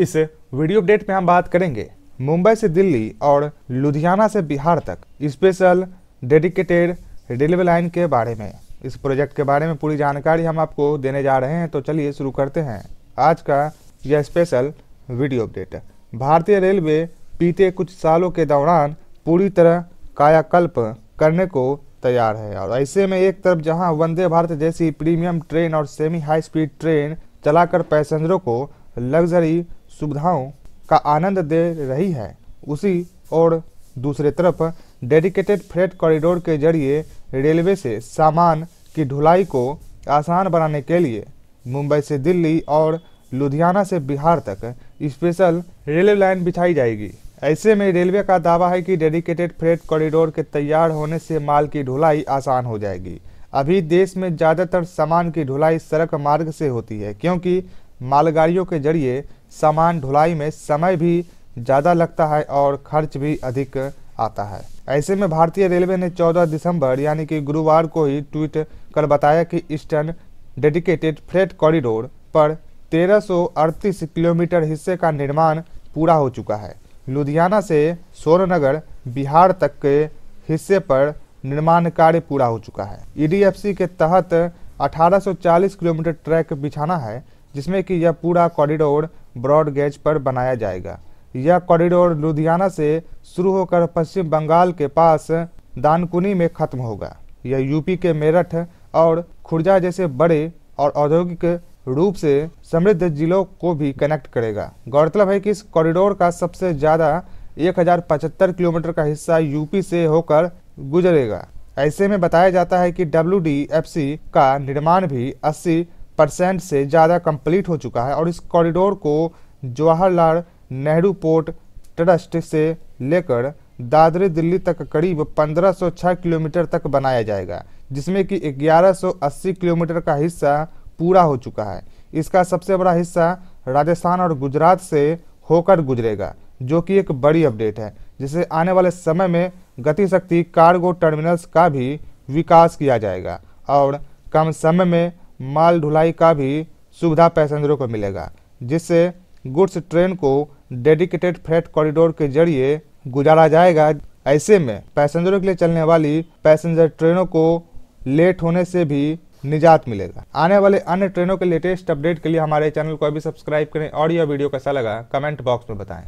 इस video update में हम बात करेंगे मुंबई से दिल्ली और लुधियाना से बिहार तक स्पेशल डेडिकेटेड रेलवे लाइन के बारे में इस प्रोजेक्ट के बारे में पूरी जानकारी हम आपको देने जा रहे हैं तो चलिए शुरू करते हैं आज का यह स्पेशल वीडियो अपडेट भारतीय रेलवे बीते कुछ सालों के दौरान पूरी तरह कायाकल्प करने को तैयार है और ऐसे में एक तरफ जहां वंदे भारत जैसी प्रीमियम ट्रेन और सेमी हाई स्पीड ट्रेन चलाकर पैसेंजरों को लग्जरी सुविधाओं का आनंद दे रही है उसी और दूसरे तरफ डेडिकेटेड फ्रेट कॉरिडोर के जरिए रेलवे से सामान की ढुलाई को आसान बनाने के लिए मुंबई से दिल्ली और लुधियाना से बिहार तक स्पेशल रेलवे लाइन बिछाई जाएगी ऐसे में रेलवे का दावा है कि डेडिकेटेड फ्रेट कॉरिडोर के तैयार होने से माल की ढुलाई आसान हो जाएगी अभी देश में ज़्यादातर सामान की ढुलाई सड़क मार्ग से होती है क्योंकि मालगाड़ियों के जरिए सामान ढुलाई में समय भी ज़्यादा लगता है और खर्च भी अधिक आता है ऐसे में भारतीय रेलवे ने 14 दिसंबर यानी कि गुरुवार को ही ट्वीट कर बताया कि ईस्टर्न डेडिकेटेड फ्रेट कॉरिडोर पर तेरह किलोमीटर हिस्से का निर्माण पूरा हो चुका है लुधियाना से सोनगर बिहार तक के हिस्से पर निर्माण कार्य पूरा हो चुका है ईडीएफसी e के तहत 1840 किलोमीटर ट्रैक बिछाना है जिसमें कि यह पूरा कॉरिडोर ब्रॉड गेज पर बनाया जाएगा यह कॉरिडोर लुधियाना से शुरू होकर पश्चिम बंगाल के पास दानकुनी में खत्म होगा यह यूपी के मेरठ और खुर्जा जैसे बड़े और औद्योगिक रूप से समृद्ध जिलों को भी कनेक्ट करेगा गौरतलब है कि इस कॉरिडोर का सबसे ज़्यादा एक किलोमीटर का हिस्सा यूपी से होकर गुजरेगा ऐसे में बताया जाता है कि डब्ल्यू का निर्माण भी परसेंट से ज़्यादा कंप्लीट हो चुका है और इस कॉरिडोर को जवाहरलाल नेहरू पोर्ट ट्रस्ट से लेकर दादरी दिल्ली तक करीब 1506 किलोमीटर तक बनाया जाएगा जिसमें कि 1180 किलोमीटर का हिस्सा पूरा हो चुका है इसका सबसे बड़ा हिस्सा राजस्थान और गुजरात से होकर गुजरेगा जो कि एक बड़ी अपडेट है जिसे आने वाले समय में गतिशक्ति कार्गो टर्मिनल्स का भी विकास किया जाएगा और कम समय में माल ढुलाई का भी सुविधा पैसेंजरों को मिलेगा जिससे गुड्स ट्रेन को डेडिकेटेड फ्रेट कॉरिडोर के जरिए गुजारा जाएगा ऐसे में पैसेंजरों के लिए चलने वाली पैसेंजर ट्रेनों को लेट होने से भी निजात मिलेगा आने वाले अन्य ट्रेनों के लेटेस्ट अपडेट के लिए हमारे चैनल को अभी सब्सक्राइब करें और यह वीडियो कैसा लगा कमेंट बॉक्स में बताएं